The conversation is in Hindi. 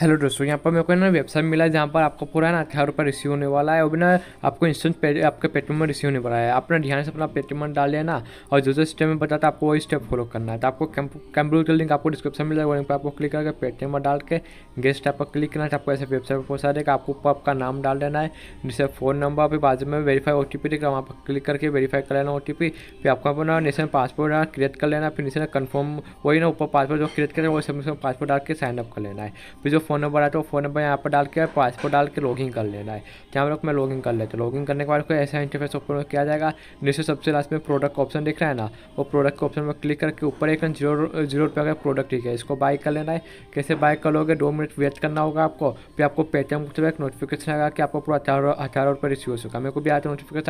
हेलो दोस्तों यहाँ पर मेरे को ना वेबसाइट मिला है जहाँ पर आपको पूरा ना अठारह रुपये रिसीव होने वाला है और भी ना आपको इंस्टेंट पे आपके पेटीएम में रिसीव होने वाला है अपना ध्यान से अपना पेटीएम में डाल लेना और जो जो स्टेप में बताता है आपको वही स्टेप फॉलो करना है तो आपको कंप्यूटर लिंक आपको डिस्क्रिप्शन मिल जाएगा लिंक पर आपको क्लिक करके पेटीएम में डाल के गेस्ट ऐप पर क्लिक करना है तो आपको ऐसे वेबसाइट पर पहुँचा देगा आपको ऊपर आपका नाम डाल देना है जिससे फ़ोन नंबर फिर बाजू में वेरीफाई ओ टी पी देखा वहाँ पर क्लिक करके वेरीफाई कर लेना ओ टी पी फिर आपको अपना नेशनल पासपोर्ट क्रिएट कर लेना फिर नेशनल कन्फर्म वही ना ऊपर पासपोर्ट जो क्रिएट करें वही सब पासपोर्ट डाल के साइन अप कर लेना है फिर जो फ़ोन नंबर आता है तो फ़ोन नंबर यहाँ पर डाल के पासपोर्ट डाल के लॉगिन कर लेना है यहाँ पर मैं लॉगिन कर लेता हूँ लॉगिन करने के बाद कोई ऐसा इंटरफेस ओपन किया जाएगा जिससे सबसे लास्ट में प्रोडक्ट ऑप्शन दिख रहा है ना वो प्रोडक्ट के ऑप्शन में क्लिक करके ऊपर एक जीरो जीरो रुपये का प्रोडक्ट ठीक है इसको बाई कर लेना है कैसे बाई कर लोगे दो मिनट वेट करना होगा आपको फिर आपको पेटीएम से एक नोटिफिकेशन आएगा कि आपको पूरा हज़ार रुपये रिसीव हो चुका मेरे को भी आता है नोटिफिकेशन